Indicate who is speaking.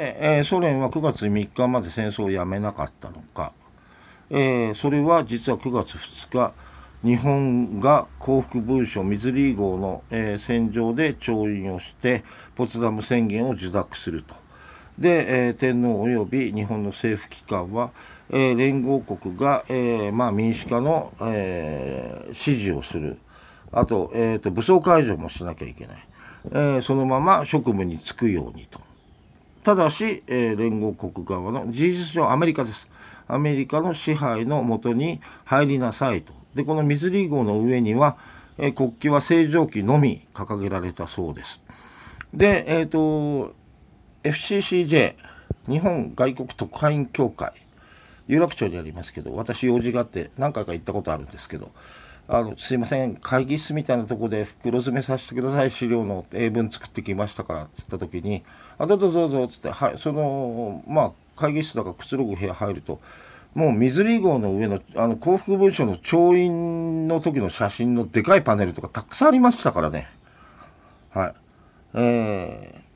Speaker 1: えー、ソ連は9月3日まで戦争をやめなかったのか、えー、それは実は9月2日日本が降伏文書ミズリー号の、えー、戦場で調印をしてポツダム宣言を受諾すると。で、えー、天皇及び日本の政府機関は、えー、連合国が、えーまあ、民主化の、えー、支持をするあと,、えーと、と武装解除もしなきゃいけない、えー、そのまま職務に就くようにと。ただし、えー、連合国側の事実上アメリカですアメリカの支配のもとに入りなさいとでこのミズリー号の上には、えー、国旗は正常旗のみ掲げられたそうですでえっ、ー、と FCCJ 日本外国特派員協会有楽町にありますけど私用事があって何回か行ったことあるんですけどあのすいません会議室みたいなとこで袋詰めさせてください資料の英文作ってきましたから」っつった時に「あどうぞどうぞ」っつって、はい、そのまあ会議室だからくつろぐ部屋入るともう水利号の上のあの幸福文書の調印の時の写真のでかいパネルとかたくさんありましたからねはいえー